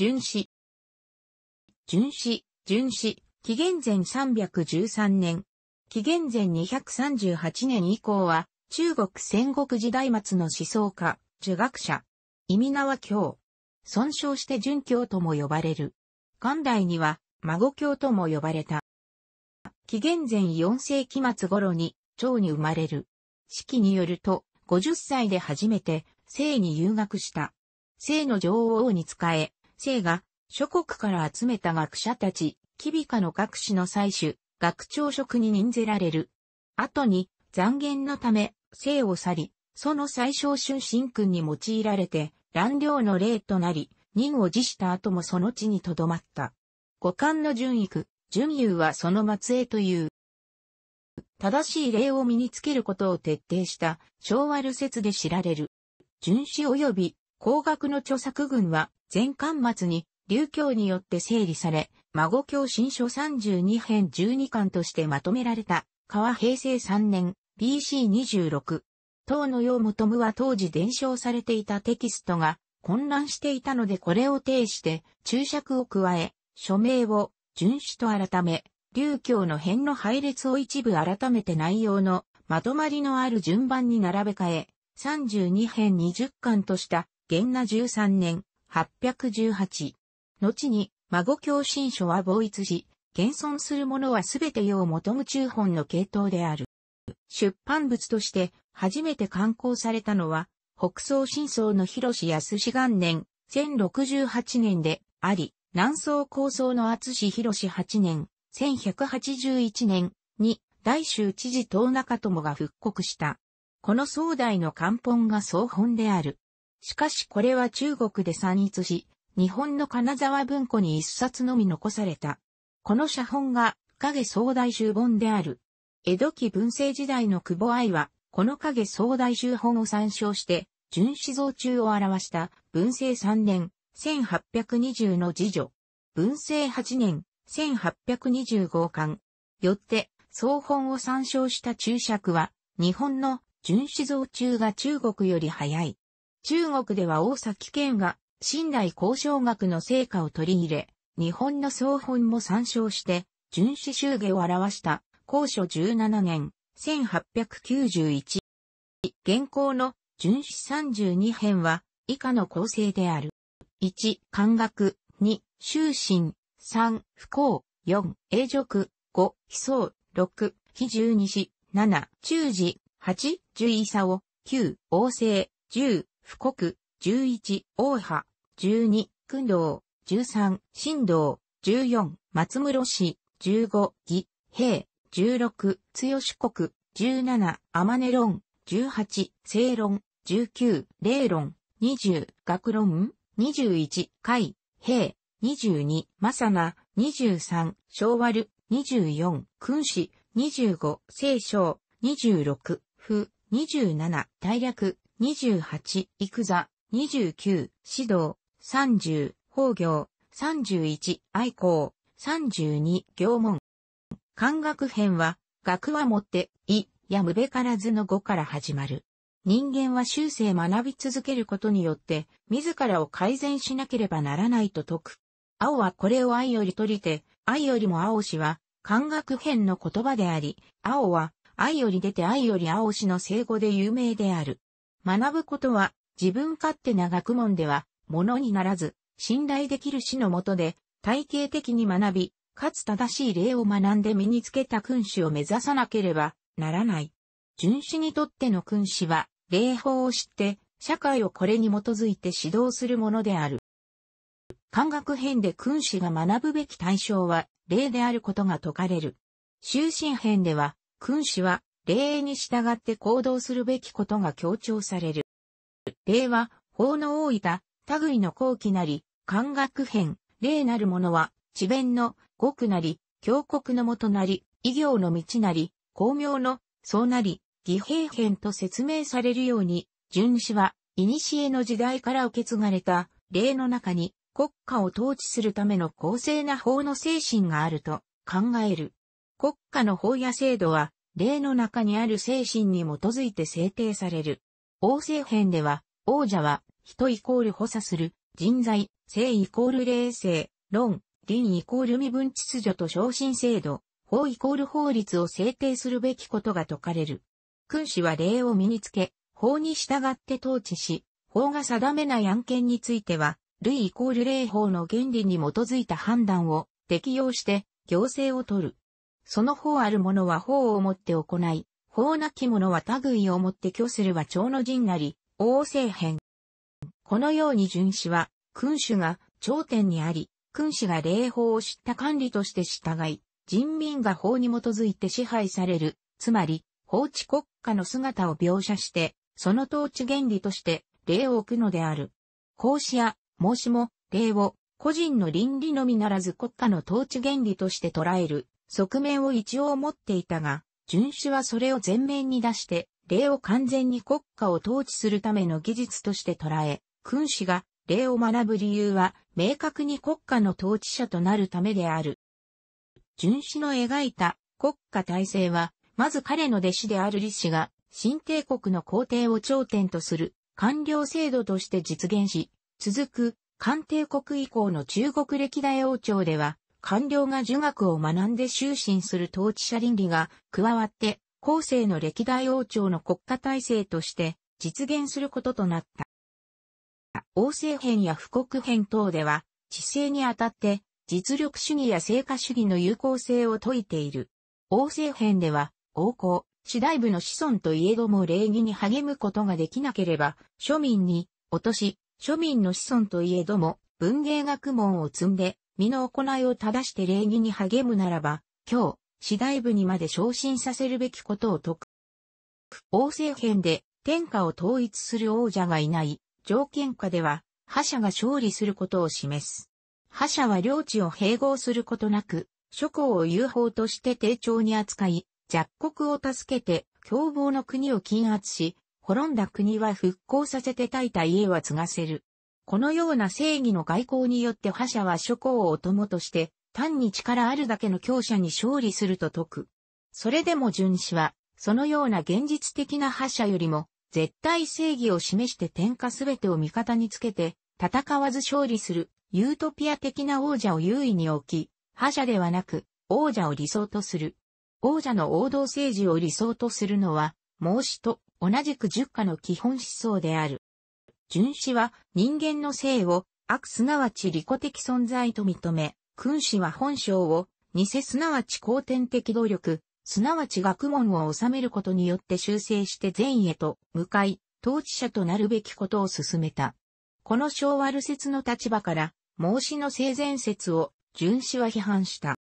巡視。巡視、巡視、紀元前313年。紀元前238年以降は、中国戦国時代末の思想家、儒学者、意味縄教。尊称して殉教とも呼ばれる。元来には、孫教とも呼ばれた。紀元前4世紀末頃に、長に生まれる。式によると、50歳で初めて、生に遊学した。生の女王に仕え、生が諸国から集めた学者たち、キビカの学士の採取、学長職に任ぜられる。後に、残言のため、生を去り、その最小春神君に用いられて、乱量の霊となり、任を辞した後もその地に留まった。五感の順育、順優はその末裔という。正しい礼を身につけることを徹底した、昭和る説で知られる。巡視及び高額の著作群は前巻末に流教によって整理され、孫教新書32編12巻としてまとめられた、川平成3年 BC26。唐のとむは当時伝承されていたテキストが混乱していたのでこれを呈して注釈を加え、署名を遵守と改め、流教の編の配列を一部改めて内容のまとまりのある順番に並べ替え、32編20巻とした元那13年、818。後に、孫教新書は防一し、現存するものはすべて用求む中本の系統である。出版物として初めて刊行されたのは、北宋新宋の広志康元年、1068年であり、南宋構想の厚志広志8年、1181年に、大衆知事東中友が復刻した。この壮大の漢本が総本である。しかしこれは中国で散逸し、日本の金沢文庫に一冊のみ残された。この写本が影総大衆本である。江戸期文政時代の久保愛は、この影総大衆本を参照して、純子像中を表した文政3年、1820の次女。文政8年、1825巻。よって、総本を参照した注釈は、日本の純子像中が中国より早い。中国では大崎県が、新頼交渉学の成果を取り入れ、日本の総本も参照して、巡視集下を表した、高書17年、1891。現行の巡視32編は、以下の構成である。1、漢学、2、修身、3、不幸、4、永辱、5、悲壮、6、非十二子、7、中寺、8、十伊差を、9、王政、10、富国、十一、大波、十二、訓道、十三、新道、十四、松室市、十五、義、平、十六、強し国、十七、天音論、十八、正論、十九、霊論、二十、学論、二十一、海、平、二十二、まさな、二十三、昭和る、二十四、君子、二十五、聖章、二十六、不、二十七、大略、28、育座、29、指導、30、法行、31、愛好、32、行門。漢学編は、学はもって、い、やむべからずの語から始まる。人間は修正学び続けることによって、自らを改善しなければならないと説く。青はこれを愛より取りて、愛よりも青しは、漢学編の言葉であり、青は、愛より出て愛より青しの生語で有名である。学ぶことは、自分勝手な学問では、ものにならず、信頼できる師のもとで、体系的に学び、かつ正しい例を学んで身につけた君主を目指さなければならない。純子にとっての君子は、礼法を知って、社会をこれに基づいて指導するものである。漢学編で君子が学ぶべき対象は、礼であることが説かれる。終身編では、君子は、礼に従って行動するべきことが強調される。礼は、法の大た、類の後期なり、漢学編、礼なるものは、地弁の国なり、峡谷のもとなり、異行の道なり、巧妙の、そうなり、義兵編と説明されるように、巡視は、古の時代から受け継がれた、礼の中に、国家を統治するための公正な法の精神があると考える。国家の法や制度は、例の中にある精神に基づいて制定される。王政編では、王者は、人イコール補佐する、人材、性イコール霊性、論、倫イコール身分秩序と昇進制度、法イコール法律を制定するべきことが説かれる。君子は霊を身につけ、法に従って統治し、法が定めない案件については、類イコール霊法の原理に基づいた判断を適用して、行政を取る。その方ある者は法をもって行い、法なき者は類をもって拒するは長の陣なり、王政変。このように巡視は、君主が頂点にあり、君主が礼法を知った管理として従い、人民が法に基づいて支配される、つまり、法治国家の姿を描写して、その統治原理として礼を置くのである。孔子や孟子も礼を個人の倫理のみならず国家の統治原理として捉える側面を一応持っていたが、巡守はそれを前面に出して、礼を完全に国家を統治するための技術として捉え、君主が礼を学ぶ理由は、明確に国家の統治者となるためである。巡守の描いた国家体制は、まず彼の弟子である李氏が、新帝国の皇帝を頂点とする官僚制度として実現し、続く、官帝国以降の中国歴代王朝では、官僚が儒学を学んで就身する統治者倫理が加わって、後世の歴代王朝の国家体制として実現することとなった。王政編や富国編等では、治世にあたって実力主義や成果主義の有効性を説いている。王政編では、王侯、次第部の子孫といえども礼儀に励むことができなければ、庶民に、落とし、庶民の子孫といえども、文芸学問を積んで、身の行いを正して礼儀に励むならば、今日、次第部にまで昇進させるべきことを説く。王政編で天下を統一する王者がいない条件下では、覇者が勝利することを示す。覇者は領地を併合することなく、諸侯を友好として丁重に扱い、弱国を助けて凶暴の国を禁圧し、滅んだ国は復興させて炊いた家は継がせる。このような正義の外交によって覇者は諸侯を友として、単に力あるだけの強者に勝利すると説く。それでも純子は、そのような現実的な覇者よりも、絶対正義を示して天下すべてを味方につけて、戦わず勝利する、ユートピア的な王者を優位に置き、覇者ではなく、王者を理想とする。王者の王道政治を理想とするのは、孟子と同じく十家の基本思想である。荀子は人間の性を悪すなわち利己的存在と認め、君子は本性を偽すなわち後天的努力、すなわち学問を治めることによって修正して善へと向かい、統治者となるべきことを進めた。この昭和る説の立場から、孟子の性善説を、荀子は批判した。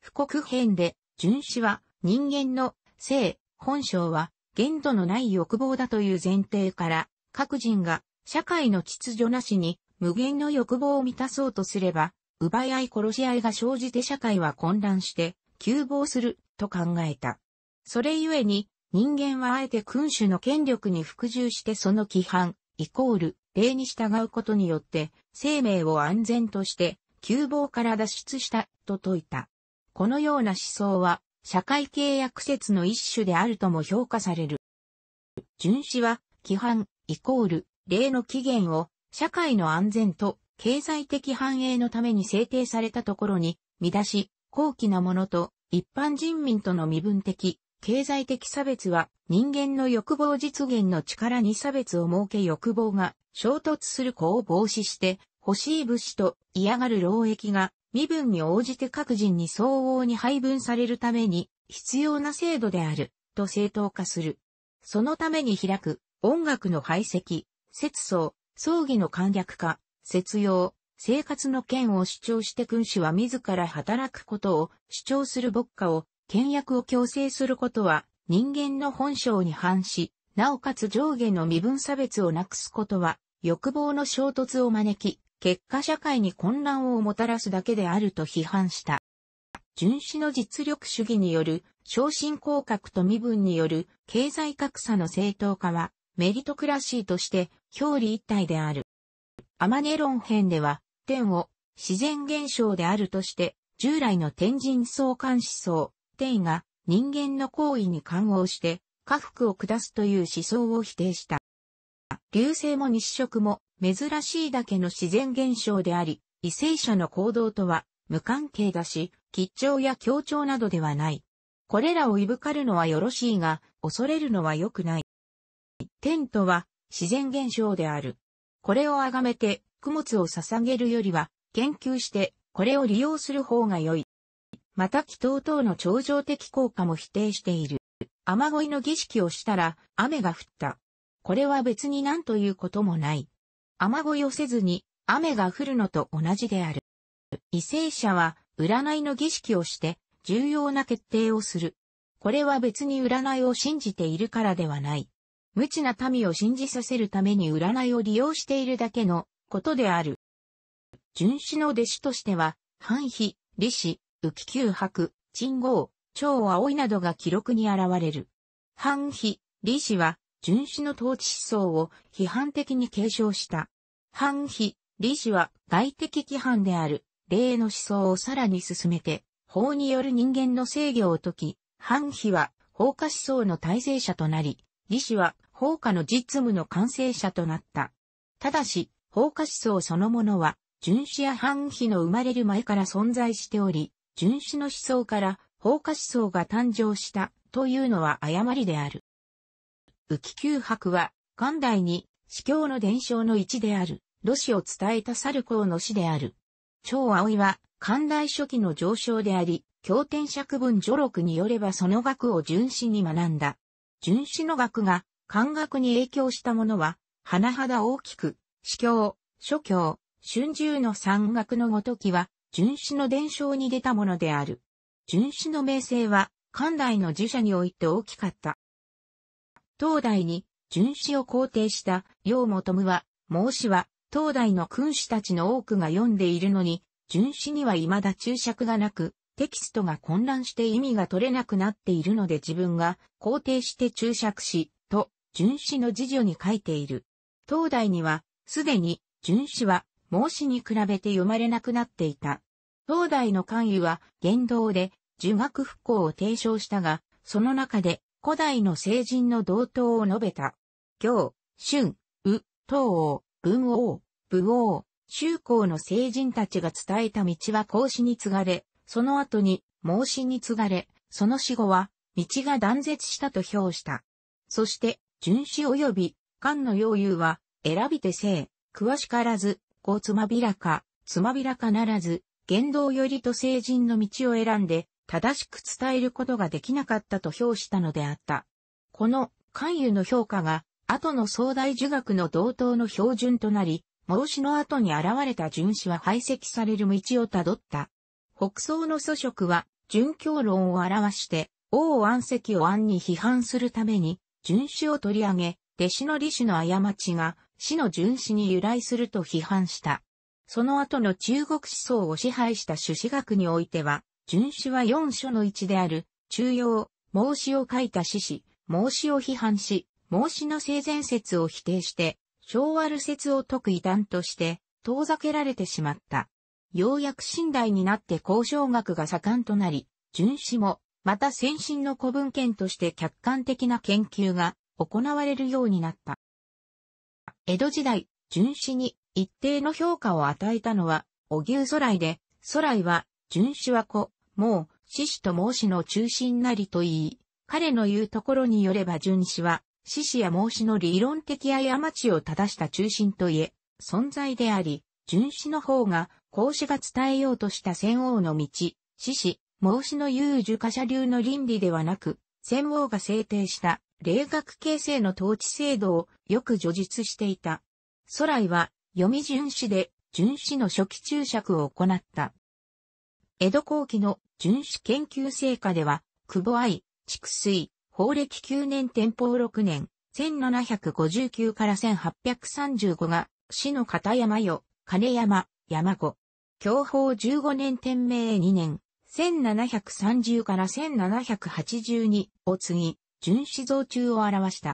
不国編で、荀子は、人間の性、本性は、限度のない欲望だという前提から、各人が社会の秩序なしに無限の欲望を満たそうとすれば、奪い合い殺し合いが生じて社会は混乱して急暴すると考えた。それゆえに人間はあえて君主の権力に服従してその規範、イコール、例に従うことによって生命を安全として急暴から脱出したと説いた。このような思想は社会契約説の一種であるとも評価される。巡視は規範、イコール、例の起源を、社会の安全と経済的繁栄のために制定されたところに、見出し、高貴なものと一般人民との身分的、経済的差別は人間の欲望実現の力に差別を設け欲望が衝突する子を防止して欲しい物資と嫌がる労役が身分に応じて各人に相応に配分されるために必要な制度であると正当化する。そのために開く音楽の排斥、節操、葬儀の簡略化、節用、生活の権を主張して君主は自ら働くことを主張する牧歌を、倹約を強制することは人間の本性に反し、なおかつ上下の身分差別をなくすことは欲望の衝突を招き、結果社会に混乱をもたらすだけであると批判した。純子の実力主義による昇進降格と身分による経済格差の正当化はメリトクラシーとして表裏一体である。アマネロン編では、天を自然現象であるとして、従来の天人相関思想、天が人間の行為に関応して、下腹を下すという思想を否定した。流星も日食も珍しいだけの自然現象であり、異性者の行動とは無関係だし、吉兆や協調などではない。これらをいぶかるのはよろしいが、恐れるのは良くない。天とは自然現象である。これを崇めて、供物を捧げるよりは、研究して、これを利用する方が良い。また祈祷等の頂上的効果も否定している。雨乞いの儀式をしたら、雨が降った。これは別に何ということもない。雨乞いをせずに、雨が降るのと同じである。為政者は、占いの儀式をして、重要な決定をする。これは別に占いを信じているからではない。無知な民を信じさせるために占いを利用しているだけのことである。巡子の弟子としては、半比、李子、浮九白、陳豪、張葵などが記録に現れる。半比、李子は、巡子の統治思想を批判的に継承した。半比、李子は外的規範である、霊の思想をさらに進めて、法による人間の制御を解き、半比は法家思想の体制者となり、李氏は法家の実務の完成者となった。ただし、法家思想そのものは、純子や藩妃の生まれる前から存在しており、純子の思想から法家思想が誕生したというのは誤りである。浮九博は、元代に司教の伝承の一である、露氏を伝えた猿公の詩である。長葵は、寛大初期の上昇であり、経典釈文序録によればその学を純子に学んだ。純子の学が漢学に影響したものは、甚だ大きく、司教、諸教、春秋の三学のごときは、純子の伝承に出たものである。純子の名声は、漢代の寺社において大きかった。東代に、純子を肯定した、楊元無は、孟子は、東代の君主たちの多くが読んでいるのに、純子には未だ注釈がなく、テキストが混乱して意味が取れなくなっているので自分が肯定して注釈し、と、荀子の辞書に書いている。当代には、すでに、荀子は、孟子に比べて読まれなくなっていた。当代の関与は、言動で、儒学復興を提唱したが、その中で、古代の聖人の同等を述べた。行、春、う、東王、文王、武王、修行の聖人たちが伝えた道は孔子に継がれ、その後に、孟子に継がれ、その死後は、道が断絶したと評した。そして、巡子及び、漢の要友は、選びて性、詳しからず、こつまびらか、つまびらかならず、言動よりと成人の道を選んで、正しく伝えることができなかったと評したのであった。この、関与の評価が、後の壮大儒学の同等の標準となり、孟子の後に現れた巡子は排斥される道をたどった。北宋の祖職は、殉教論を表して、王安石を安に批判するために、殉死を取り上げ、弟子の李氏の過ちが、死の殉死に由来すると批判した。その後の中国思想を支配した朱子学においては、殉死は四書の一である、中庸、孟子を書いた志子、孟子を批判し、孟子の生前説を否定して、昭和る説を解く異端として、遠ざけられてしまった。ようやく信頼になって交渉学が盛んとなり、巡視も、また先進の古文献として客観的な研究が行われるようになった。江戸時代、巡視に一定の評価を与えたのは、お牛空来で、空来は、巡視は子、もう、獅子と孟子の中心なりと言い、彼の言うところによれば巡視は、獅子や孟子の理論的過ちを正した中心といえ、存在であり、巡視の方が孔子が伝えようとした先王の道、獅子、孟子の有樹貨者流の倫理ではなく、先王が制定した霊学形成の統治制度をよく叙述していた。ソライは読み順子で順子の初期注釈を行った。江戸後期の順子研究成果では、久保愛、畜水、法暦9年天保6年、1759から1835が、死の片山よ、金山、山子。教法15年天明2年、1730から1782を次ぎ、純子像中を表した。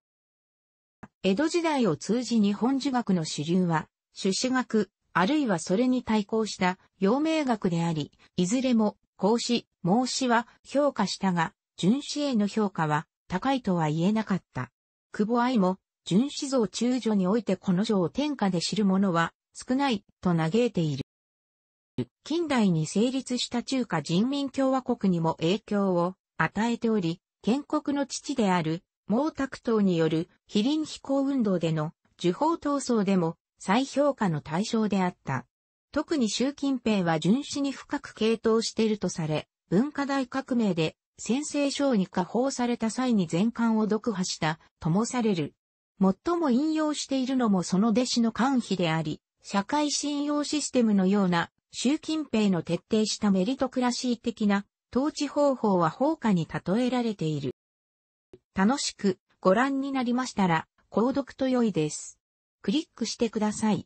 江戸時代を通じ日本儒学の主流は、朱子学、あるいはそれに対抗した陽明学であり、いずれも、孔子、孟子は評価したが、純子への評価は高いとは言えなかった。久保愛も、純子像中女においてこの女を天下で知る者は、少ない、と嘆いている。近代に成立した中華人民共和国にも影響を与えており、建国の父である毛沢東による非臨飛行運動での受法闘争でも再評価の対象であった。特に習近平は巡視に深く傾倒しているとされ、文化大革命で先制省に下放された際に全巻を読破したともされる。最も引用しているのもその弟子の官妃であり、社会信用システムのような、習近平の徹底したメリトクラシー的な統治方法は放火に例えられている。楽しくご覧になりましたら、購読と良いです。クリックしてください。